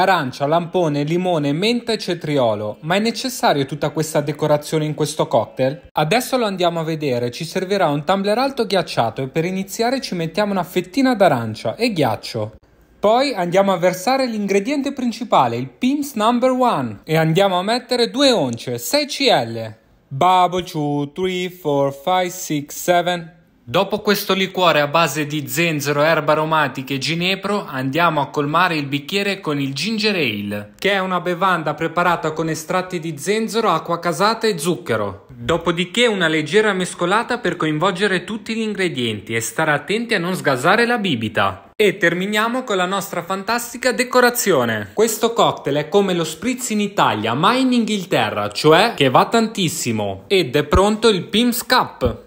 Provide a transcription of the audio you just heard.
arancia, lampone, limone, menta e cetriolo. Ma è necessaria tutta questa decorazione in questo cocktail? Adesso lo andiamo a vedere, ci servirà un tumbler alto ghiacciato e per iniziare ci mettiamo una fettina d'arancia e ghiaccio. Poi andiamo a versare l'ingrediente principale, il Pim's Number 1 e andiamo a mettere 2 once, 6 cl. Bubble 2, 3, 4, 5, 6, 7, Dopo questo liquore a base di zenzero, erba aromatica e ginepro andiamo a colmare il bicchiere con il ginger ale, che è una bevanda preparata con estratti di zenzero, acqua casata e zucchero. Dopodiché una leggera mescolata per coinvolgere tutti gli ingredienti e stare attenti a non sgasare la bibita. E terminiamo con la nostra fantastica decorazione. Questo cocktail è come lo spritz in Italia, ma in Inghilterra, cioè che va tantissimo. Ed è pronto il Pim's Cup.